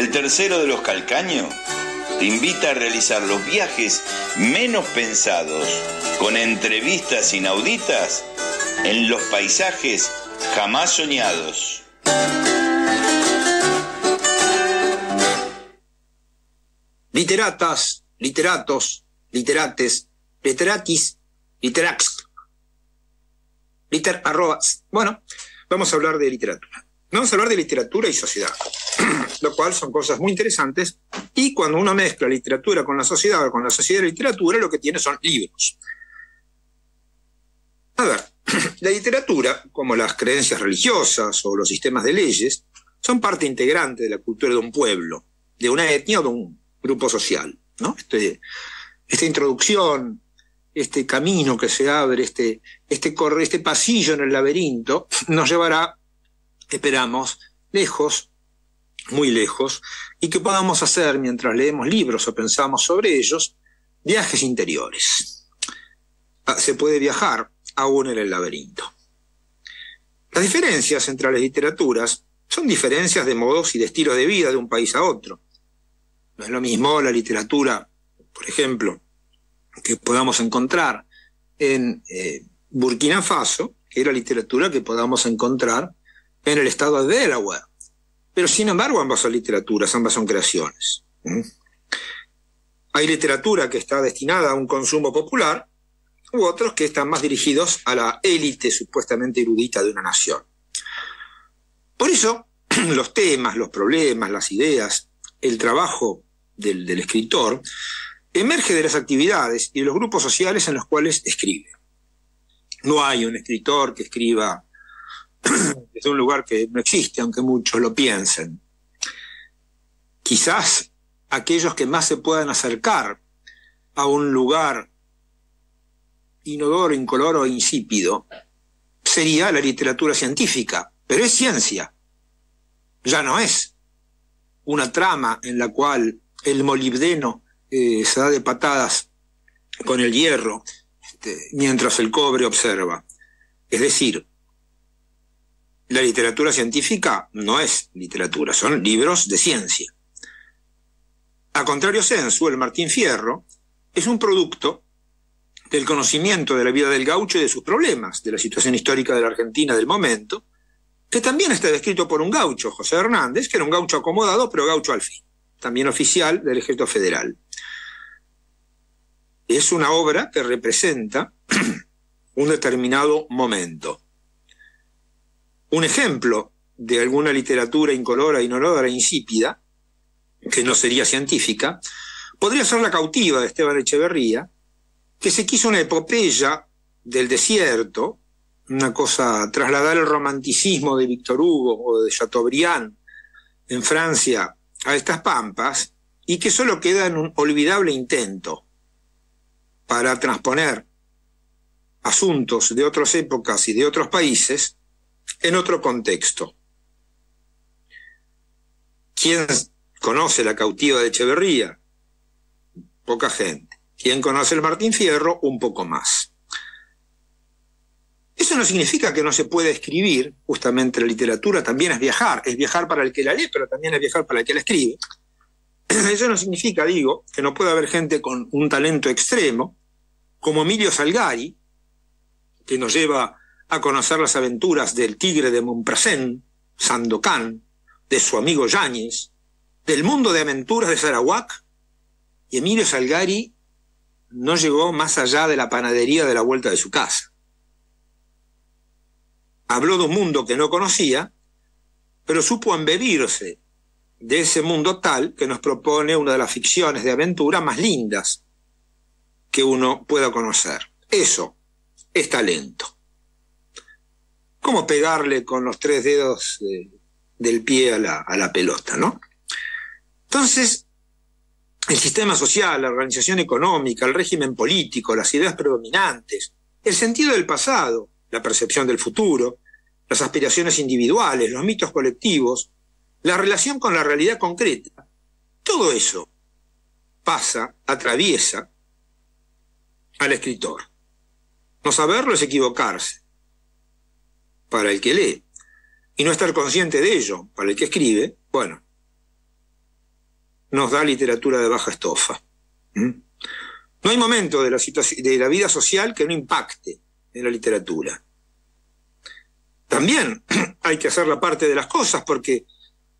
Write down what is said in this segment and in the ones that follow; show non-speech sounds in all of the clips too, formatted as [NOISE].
el tercero de los calcaños, te invita a realizar los viajes menos pensados, con entrevistas inauditas en los paisajes jamás soñados. Literatas, literatos, literates, literatis, literax. Liter Bueno, vamos a hablar de literatura. Vamos a hablar de literatura y sociedad, [CLEARS THROAT] lo cual son cosas muy interesantes. Y cuando uno mezcla literatura con la sociedad o con la sociedad de literatura, lo que tiene son libros. A ver, [CLEARS THROAT] la literatura, como las creencias religiosas o los sistemas de leyes, son parte integrante de la cultura de un pueblo, de una etnia o de un grupo social. ¿no? Este, esta introducción, este camino que se abre, este, este, este pasillo en el laberinto, nos llevará esperamos, lejos, muy lejos, y que podamos hacer mientras leemos libros o pensamos sobre ellos, viajes interiores. Ah, se puede viajar aún en el laberinto. Las diferencias entre las literaturas son diferencias de modos y de estilos de vida de un país a otro. No es lo mismo la literatura, por ejemplo, que podamos encontrar en eh, Burkina Faso, que es la literatura que podamos encontrar en el estado de Delaware. Pero sin embargo, ambas son literaturas, ambas son creaciones. Hay literatura que está destinada a un consumo popular u otros que están más dirigidos a la élite supuestamente erudita de una nación. Por eso, [CLEARS THROAT] los temas, los problemas, las ideas, el trabajo del escritor emerge de las actividades y de los grupos sociales en los cuales escribe. No hay un escritor que escriba [CLEARS THROAT] es un lugar que no existe, aunque muchos lo piensen. Quizás aquellos que más se puedan acercar a un lugar inodoro, incoloro, e insípido, sería la literatura científica, pero es ciencia, ya no es una trama en la cual el molibdeno eh, se da de patadas con el hierro este, mientras el cobre observa. Es decir, la literatura científica no es literatura, son libros de ciencia. A contrario sensu, el Martín Fierro es un producto del conocimiento de la vida del gaucho y de sus problemas, de la situación histórica de la Argentina del momento, que también está descrito por un gaucho, José Hernández, que era un gaucho acomodado, pero gaucho al fin, también oficial del Ejército Federal. Es una obra que representa [CLEARS THROAT] un determinado momento un ejemplo de alguna literatura incolora, inolora, insípida, que no sería científica, podría ser La cautiva de Esteban Echeverría, que se quiso una epopeya del desierto, una cosa, trasladar el romanticismo de Víctor Hugo o de Chateaubriand en Francia a estas pampas, y que solo queda en un olvidable intento para transponer asuntos de otras épocas y de otros países en otro contexto. ¿Quién conoce la cautiva de Echeverría? Poca gente. ¿Quién conoce el Martín Fierro? Un poco más. Eso no significa que no se pueda escribir, justamente la literatura también es viajar, es viajar para el que la lee, pero también es viajar para el que la escribe. [CLEARS THROAT] Eso no significa, digo, que no pueda haber gente con un talento extremo, como Emilio Salgari, que nos lleva a conocer las aventuras del tigre de Montprasén, Sandokan, de su amigo Yáñez, del mundo de aventuras de Sarawak, y Emilio Salgari no llegó más allá de la panadería de la vuelta de su casa. Habló de un mundo que no conocía, pero supo embebirse de ese mundo tal que nos propone una de las ficciones de aventura más lindas que uno pueda conocer. Eso es talento cómo pegarle con los tres dedos del pie a la, a la pelota, ¿no? Entonces, el sistema social, la organización económica, el régimen político, las ideas predominantes, el sentido del pasado, la percepción del futuro, las aspiraciones individuales, los mitos colectivos, la relación con la realidad concreta, todo eso pasa, atraviesa al escritor. No saberlo es equivocarse para el que lee, y no estar consciente de ello para el que escribe, bueno, nos da literatura de baja estofa. No hay momento de la, de la vida social que no impacte en la literatura. También [CLEARS THROAT] hay que hacer la parte de las cosas, porque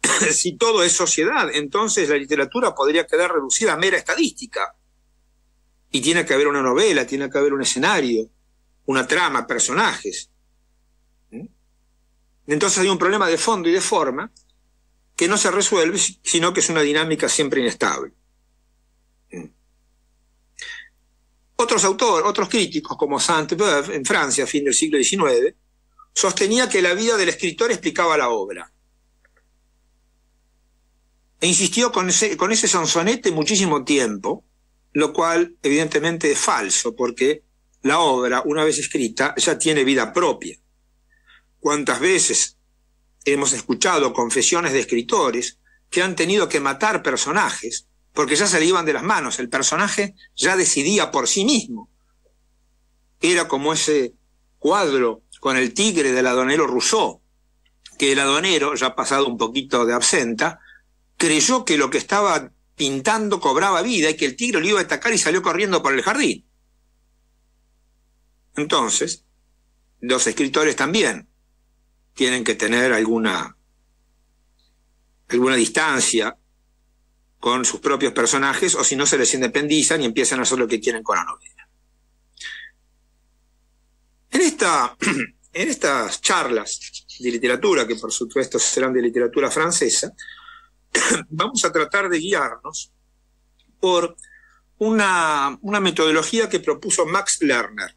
[CLEARS THROAT] si todo es sociedad, entonces la literatura podría quedar reducida a mera estadística. Y tiene que haber una novela, tiene que haber un escenario, una trama, personajes. Entonces hay un problema de fondo y de forma que no se resuelve, sino que es una dinámica siempre inestable. Mm. Otros autores, otros críticos, como Saint-Beuve en Francia a fin del siglo XIX, sostenía que la vida del escritor explicaba la obra. E insistió con ese, con ese muchísimo tiempo, lo cual evidentemente es falso, porque la obra, una vez escrita, ya tiene vida propia. ¿Cuántas veces hemos escuchado confesiones de escritores que han tenido que matar personajes porque ya se le iban de las manos? El personaje ya decidía por sí mismo. Era como ese cuadro con el tigre del adonero Rousseau, que el adonero, ya pasado un poquito de absenta, creyó que lo que estaba pintando cobraba vida y que el tigre lo iba a atacar y salió corriendo por el jardín. Entonces, los escritores también tienen que tener alguna, alguna distancia con sus propios personajes o si no se les independizan y empiezan a hacer lo que quieren con la novela. En, esta, [CLEARS THROAT] en estas charlas de literatura, que por supuesto serán de literatura francesa, [CLEARS THROAT] vamos a tratar de guiarnos por una, una metodología que propuso Max Lerner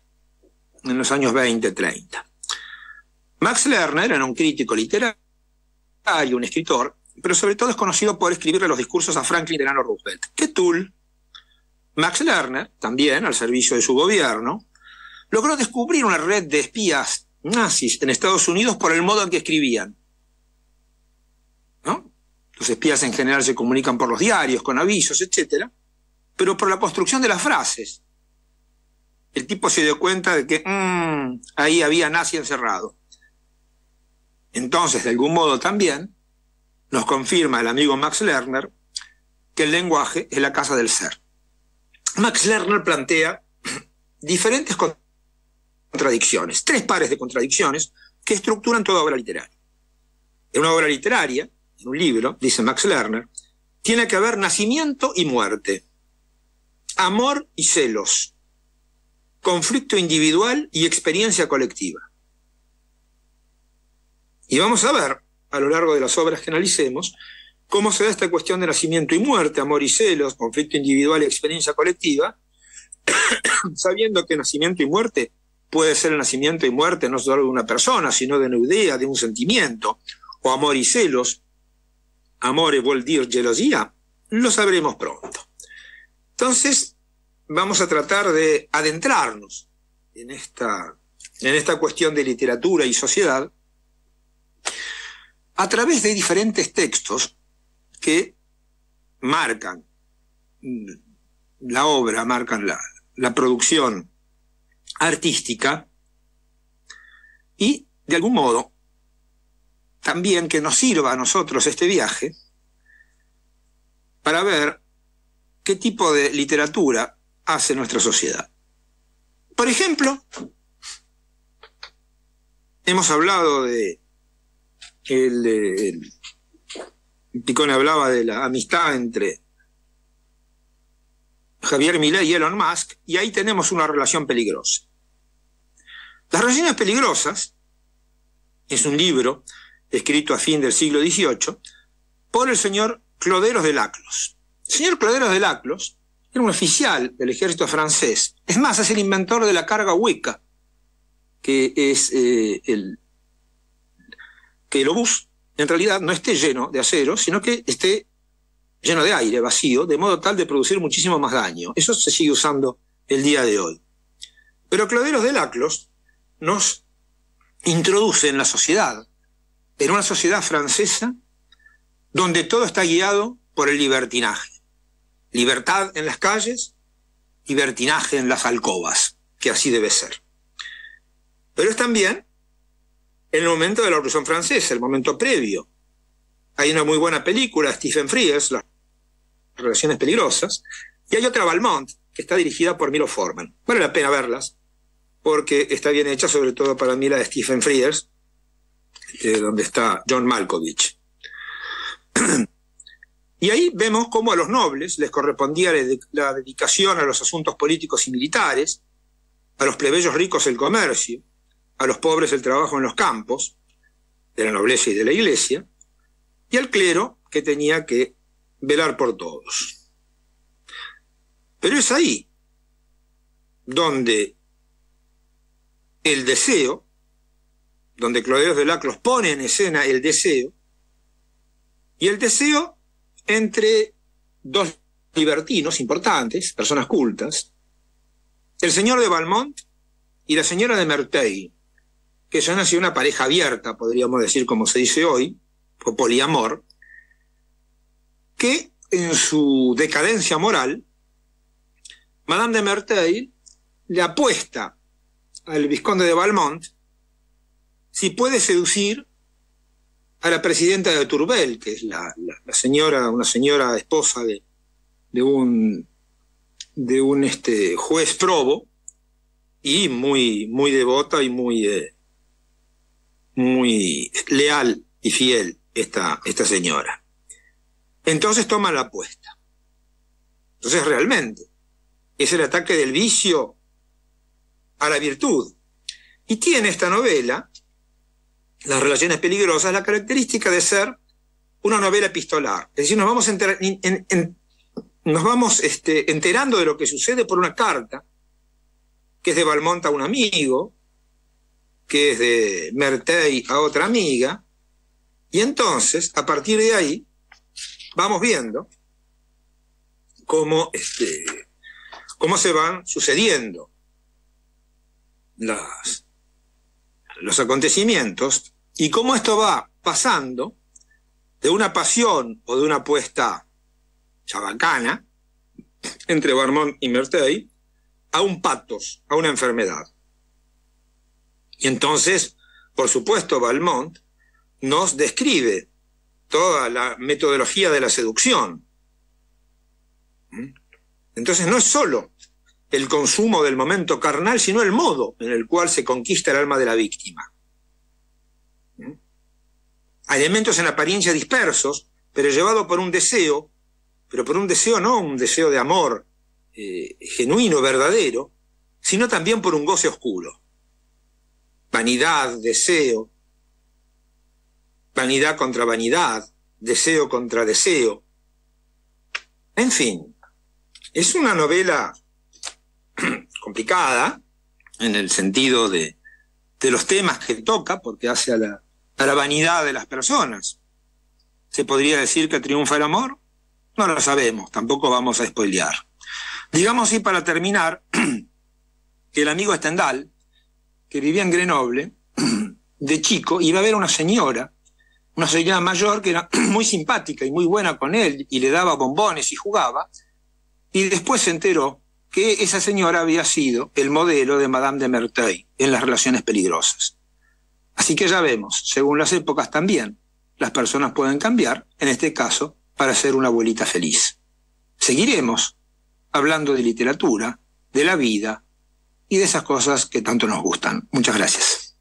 en los años 20-30. Max Lerner era un crítico literario, un escritor, pero sobre todo es conocido por escribirle los discursos a Franklin Delano Roosevelt. Qué tool, Max Lerner, también al servicio de su gobierno, logró descubrir una red de espías nazis en Estados Unidos por el modo en que escribían. ¿No? Los espías en general se comunican por los diarios, con avisos, etc. Pero por la construcción de las frases. El tipo se dio cuenta de que mm, ahí había nazi encerrado. Entonces, de algún modo también, nos confirma el amigo Max Lerner que el lenguaje es la casa del ser. Max Lerner plantea [CLEARS THROAT] diferentes contradicciones, tres pares de contradicciones que estructuran toda obra literaria. En una obra literaria, en un libro, dice Max Lerner, tiene que haber nacimiento y muerte, amor y celos, conflicto individual y experiencia colectiva. Y vamos a ver, a lo largo de las obras que analicemos, cómo se da esta cuestión de nacimiento y muerte, amor y celos, conflicto individual y experiencia colectiva, [COUGHS] sabiendo que nacimiento y muerte puede ser el nacimiento y muerte no solo de una persona, sino de una idea, de un sentimiento, o amor y celos, amor vuol decir gelosía, lo sabremos pronto. Entonces, vamos a tratar de adentrarnos en esta, en esta cuestión de literatura y sociedad, a través de diferentes textos que marcan la obra, marcan la, la producción artística y, de algún modo, también que nos sirva a nosotros este viaje para ver qué tipo de literatura hace nuestra sociedad. Por ejemplo, hemos hablado de el, el, hablaba de la amistad entre Javier Milei y Elon Musk, y ahí tenemos una relación peligrosa. Las relaciones peligrosas es un libro escrito a fin del siglo XVIII por el señor Cloderos de Laclos. El señor Cloderos de Laclos era un oficial del ejército francés. Es más, es el inventor de la carga hueca, que es eh, el, el obús en realidad no esté lleno de acero, sino que esté lleno de aire, vacío, de modo tal de producir muchísimo más daño. Eso se sigue usando el día de hoy. Pero Cloderos de Laclos nos introduce en la sociedad, en una sociedad francesa donde todo está guiado por el libertinaje. Libertad en las calles, libertinaje en las alcobas, que así debe ser. Pero es también en el momento de la Revolución Francesa, el momento previo. Hay una muy buena película, Stephen Frears, Las Relaciones Peligrosas, y hay otra, Valmont, que está dirigida por Milo Forman. Vale la pena verlas, porque está bien hecha, sobre todo para mí la de Stephen Frears, donde está John Malkovich. [CLEARS THROAT] y ahí vemos cómo a los nobles les correspondía la dedicación a los asuntos políticos y militares, a los plebeyos ricos el comercio, a los pobres el trabajo en los campos, de la nobleza y de la iglesia, y al clero que tenía que velar por todos. Pero es ahí donde el deseo, donde Clodeos de Laclos pone en escena el deseo, y el deseo entre dos libertinos importantes, personas cultas, el señor de Valmont y la señora de Merteuil, que son así una pareja abierta, podríamos decir, como se dice hoy, o poliamor, que en su decadencia moral, Madame de Merteuil le apuesta al Visconde de Valmont si puede seducir a la presidenta de Turbel, que es la, señora, una señora esposa de, de un, de un este, juez probo y muy, muy devota y muy eh, muy leal y fiel esta, esta señora. Entonces toma la apuesta. Entonces realmente es el ataque del vicio a la virtud. Y tiene esta novela, Las relaciones peligrosas, la característica de ser una novela epistolar. Es decir, nos vamos, este, enterando de lo que sucede por una carta, que es de Valmont a un amigo, que es de Mertei a otra amiga, y entonces, a partir de ahí, vamos viendo cómo, este, cómo se van sucediendo los acontecimientos y cómo esto va pasando de una pasión o de una apuesta chabacana entre Barmón y Mertei a un patos, a una enfermedad. Y entonces, por supuesto, Valmont nos describe toda la metodología de la seducción. ¿Mm? Entonces no es solo el consumo del momento carnal, sino el modo en el cual se conquista el alma de la víctima. ¿Mm? Hay elementos en apariencia dispersos, pero llevado por un deseo, pero por un deseo no un deseo de amor eh, genuino, verdadero, sino también por un goce oscuro vanidad, deseo, vanidad contra vanidad, deseo contra deseo. En fin, es una novela [CLEARS THROAT] complicada en el sentido de, los temas que toca, porque hace a la, vanidad de las personas. ¿Se podría decir que triunfa el amor? No lo sabemos, tampoco vamos a spoilear. Digamos, y para terminar, [CLEARS THROAT] que el amigo Stendhal, que vivía en Grenoble, [CLEARS THROAT] de chico, iba a ver a una señora, una señora mayor que era [CLEARS THROAT] muy simpática y muy buena con él y le daba bombones y jugaba, y después se enteró que esa señora había sido el modelo de Madame de Merteuil en las relaciones peligrosas. Así que ya vemos, según las épocas también, las personas pueden cambiar, en este caso, para ser una abuelita feliz. Seguiremos hablando de literatura, de la vida, y de esas cosas que tanto nos gustan. Muchas gracias.